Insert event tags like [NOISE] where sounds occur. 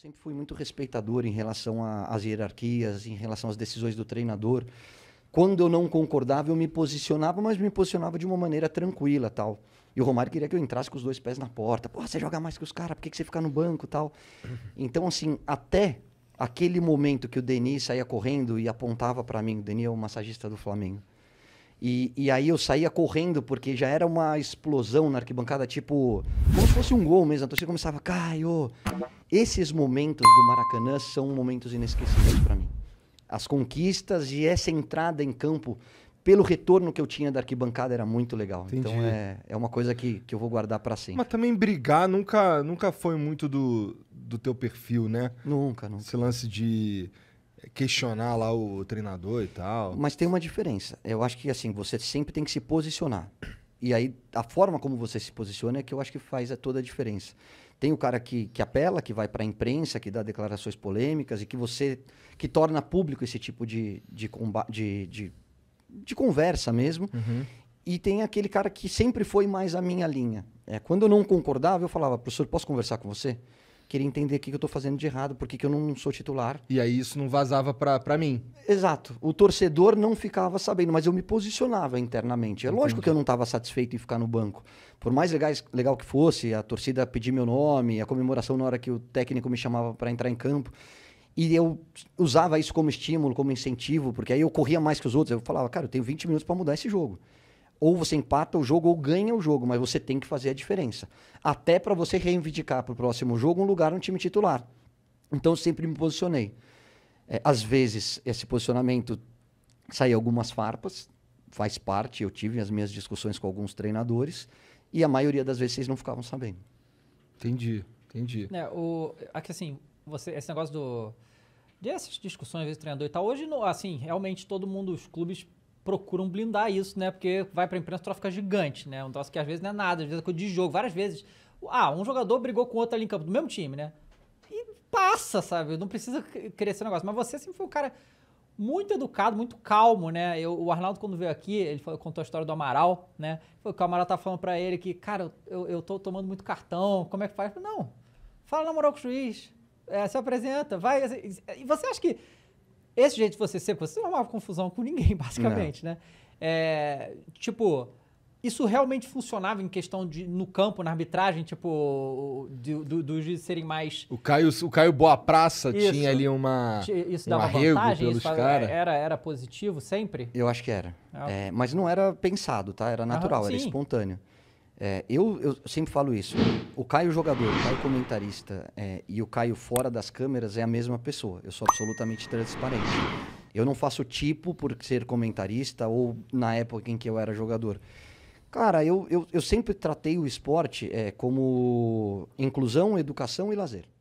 sempre fui muito respeitador em relação às hierarquias, em relação às decisões do treinador. Quando eu não concordava, eu me posicionava, mas me posicionava de uma maneira tranquila, tal. E o Romário queria que eu entrasse com os dois pés na porta. Pô, você joga mais que os caras, por que, que você fica no banco, tal? Uhum. Então, assim, até aquele momento que o Denis saía correndo e apontava para mim, o Denis é o massagista do Flamengo. E, e aí eu saía correndo, porque já era uma explosão na arquibancada, tipo, como se fosse um gol mesmo. A então torcida começava, Caio! Esses momentos do Maracanã são momentos inesquecíveis para mim. As conquistas e essa entrada em campo, pelo retorno que eu tinha da arquibancada, era muito legal. Então Entendi. Então é, é uma coisa que, que eu vou guardar para sempre. Mas também brigar nunca, nunca foi muito do, do teu perfil, né? Nunca, nunca. Esse lance de questionar lá o treinador e tal. Mas tem uma diferença. Eu acho que assim, você sempre tem que se posicionar. E aí a forma como você se posiciona é que eu acho que faz toda a diferença. Tem o cara que, que apela, que vai para a imprensa, que dá declarações polêmicas e que você que torna público esse tipo de, de, de, de, de, conversa mesmo. Uhum. E tem aquele cara que sempre foi mais a minha linha. É, quando eu não concordava, eu falava, professor, posso conversar com você? queria entender o que, que eu estou fazendo de errado, por que, eu não sou titular. E aí isso não vazava para mim. Exato. O torcedor não ficava sabendo, mas eu me posicionava internamente. É lógico que eu não estava satisfeito em ficar no banco. Por mais legais, legal que fosse, a torcida pedir meu nome, a comemoração na hora que o técnico me chamava para entrar em campo. E eu usava isso como estímulo, como incentivo, porque aí eu corria mais que os outros. Eu falava, cara, eu tenho 20 minutos para mudar esse jogo ou você empata o jogo ou ganha o jogo, mas você tem que fazer a diferença. Até para você reivindicar para o próximo jogo um lugar no time titular. Então eu sempre me posicionei. É, às vezes esse posicionamento saía algumas farpas, faz parte, eu tive as minhas discussões com alguns treinadores, e a maioria das vezes vocês não ficavam sabendo. Entendi, entendi. É, o, aqui é assim, você, esse negócio do. Dessas discussões, às vezes, treinador e tal. Hoje, assim, realmente todo mundo, os clubes procuram blindar isso, né? Porque vai para a imprensa, o troço fica gigante, né? Um troço que às vezes não é nada, às vezes é coisa de jogo, várias vezes. Ah, um jogador brigou com outro ali em campo, do mesmo time, né? E passa, sabe? Não precisa crescer o negócio. Mas você sempre foi um cara muito educado, muito calmo, né? Eu, o Arnaldo, quando veio aqui, ele falou, contou a história do Amaral, né? Foi que o Amaral tá falando para ele que, cara, eu, eu tô tomando muito cartão, como é que faz? Falei, não, fala na moral com o juiz, é, se apresenta, vai. E você acha que esse jeito de você ser, você não arrumava confusão com ninguém, [LAUGHS] basicamente, não. né? É, tipo, isso realmente funcionava em questão de no campo, na arbitragem, tipo, dos do, do juízes serem mais. O Caio, o Caio Boa Praça isso. tinha ali uma. Isso dava uma arrego vantagem, pelos caras. É, era, era positivo sempre? Eu acho que era. Ah, é, mas não era pensado, tá? Era natural, ah, era espontâneo. É, eu, eu, sempre falo isso. O Caio jogador, o Caio comentarista é, e o Caio fora das câmeras é a mesma pessoa. Eu sou absolutamente transparente. Eu não faço tipo por ser comentarista ou na época em que eu era jogador. Cara, eu, eu, eu sempre tratei o esporte é, como inclusão, educação e lazer.